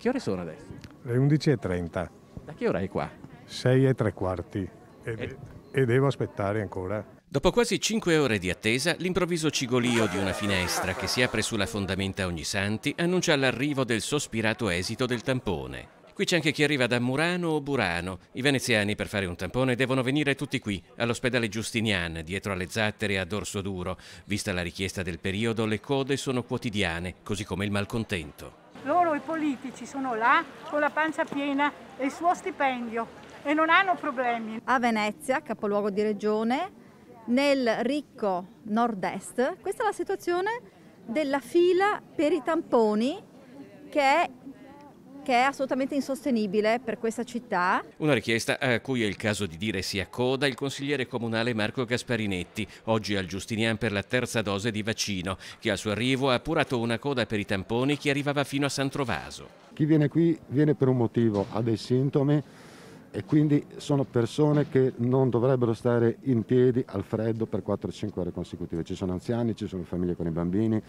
Che ore sono adesso? Le 11.30. Da che ora è qua? 6 e tre quarti. E, e... e devo aspettare ancora. Dopo quasi 5 ore di attesa, l'improvviso cigolio di una finestra che si apre sulla fondamenta Ogni Santi annuncia l'arrivo del sospirato esito del tampone. Qui c'è anche chi arriva da Murano o Burano. I veneziani per fare un tampone devono venire tutti qui, all'ospedale Giustinian, dietro alle zattere a dorso duro. Vista la richiesta del periodo, le code sono quotidiane, così come il malcontento i politici sono là con la pancia piena e il suo stipendio e non hanno problemi. A Venezia, capoluogo di regione, nel ricco nord-est, questa è la situazione della fila per i tamponi che è che è assolutamente insostenibile per questa città. Una richiesta a cui è il caso di dire si accoda il consigliere comunale Marco Gasparinetti, oggi al Giustinian per la terza dose di vaccino, che al suo arrivo ha appurato una coda per i tamponi che arrivava fino a Santrovaso. Chi viene qui viene per un motivo, ha dei sintomi e quindi sono persone che non dovrebbero stare in piedi al freddo per 4-5 ore consecutive. Ci sono anziani, ci sono famiglie con i bambini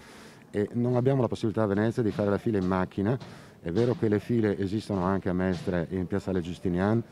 e non abbiamo la possibilità a Venezia di fare la fila in macchina è vero che le file esistono anche a Mestre e in Piazzale Giustinian,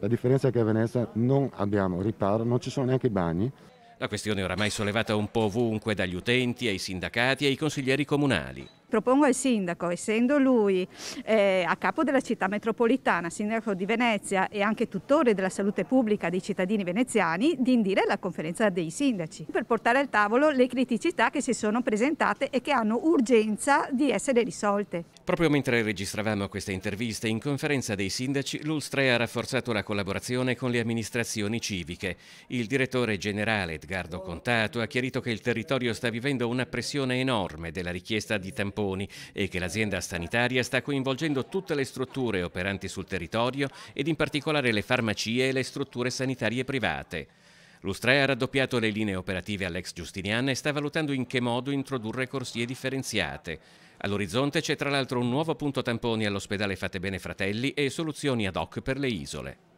la differenza è che a Venezia non abbiamo riparo, non ci sono neanche i bagni. La questione è oramai sollevata un po' ovunque dagli utenti, ai sindacati e ai consiglieri comunali propongo al sindaco, essendo lui eh, a capo della città metropolitana, sindaco di Venezia e anche tutore della salute pubblica dei cittadini veneziani, di indire la conferenza dei sindaci per portare al tavolo le criticità che si sono presentate e che hanno urgenza di essere risolte. Proprio mentre registravamo queste interviste, in conferenza dei sindaci l'Ulstre ha rafforzato la collaborazione con le amministrazioni civiche. Il direttore generale Edgardo Contato ha chiarito che il territorio sta vivendo una pressione enorme della richiesta di tamponi tamponi e che l'azienda sanitaria sta coinvolgendo tutte le strutture operanti sul territorio ed in particolare le farmacie e le strutture sanitarie private. L'Ustrea ha raddoppiato le linee operative all'ex Giustiniana e sta valutando in che modo introdurre corsie differenziate. All'orizzonte c'è tra l'altro un nuovo punto tamponi all'ospedale Fate Bene Fratelli e soluzioni ad hoc per le isole.